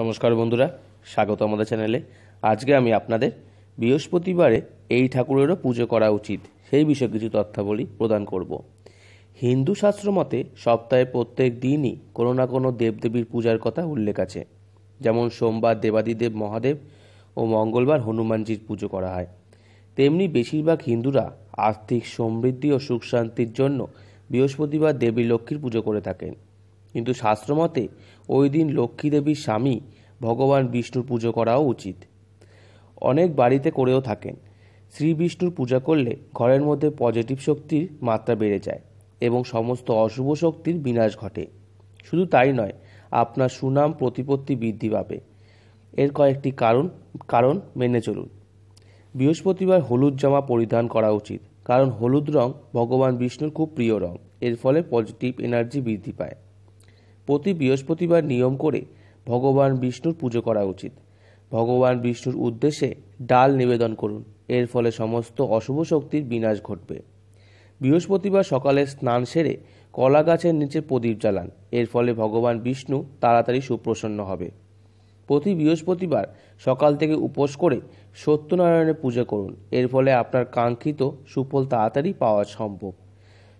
নমস্কার বন্ধুরা স্বাগত আমাদের চ্যানেলে আজকে আমি আপনাদের বৃহস্পতিবারে এই ঠাকুরেরও পুজো করা উচিত সেই বিষয়ে কিছু তথ্যাবলী প্রদান করব হিন্দু শাস্ত্র মতে সপ্তাহে প্রত্যেক দিনই কোনো না কোনো দেবদেবীর পূজার কথা উল্লেখ আছে যেমন সোমবার দেবাদিদেব মহাদেব ও মঙ্গলবার হনুমানজির পুজো করা হয় তেমনি বেশিরভাগ হিন্দুরা আর্থিক সমৃদ্ধি ও সুখ শান্তির জন্য বৃহস্পতিবার দেবী লক্ষ্মীর পুজো করে থাকেন কিন্তু শাস্ত্রমতে ওই দিন লক্ষ্মী দেবীর স্বামী ভগবান বিষ্ণুর পুজো করাও উচিত অনেক বাড়িতে করেও থাকেন শ্রী বিষ্ণুর পূজা করলে ঘরের মধ্যে পজিটিভ শক্তির মাত্রা বেড়ে যায় এবং সমস্ত অশুভ শক্তির বিনাশ ঘটে শুধু তাই নয় আপনার সুনাম প্রতিপত্তি বৃদ্ধি পাবে এর কয়েকটি কারণ কারণ মেনে চলুন বৃহস্পতিবার হলুদ জামা পরিধান করা উচিত কারণ হলুদ রং ভগবান বিষ্ণুর খুব প্রিয় রং এর ফলে পজিটিভ এনার্জি বৃদ্ধি পায় প্রতি বৃহস্পতিবার নিয়ম করে ভগবান বিষ্ণুর পুজো করা উচিত ভগবান বিষ্ণুর উদ্দেশ্যে ডাল নিবেদন করুন এর ফলে সমস্ত অশুভ শক্তির বিনাশ ঘটবে বৃহস্পতিবার সকালে স্নান সেরে কলা গাছের নিচে প্রদীপ জ্বালান এর ফলে ভগবান বিষ্ণু তাড়াতাড়ি সুপ্রসন্ন হবে প্রতি বৃহস্পতিবার সকাল থেকে উপোস করে সত্যনারায়ণের পূজা করুন এর ফলে আপনার কাঙ্ক্ষিত সুফল তাড়াতাড়ি পাওয়া সম্ভব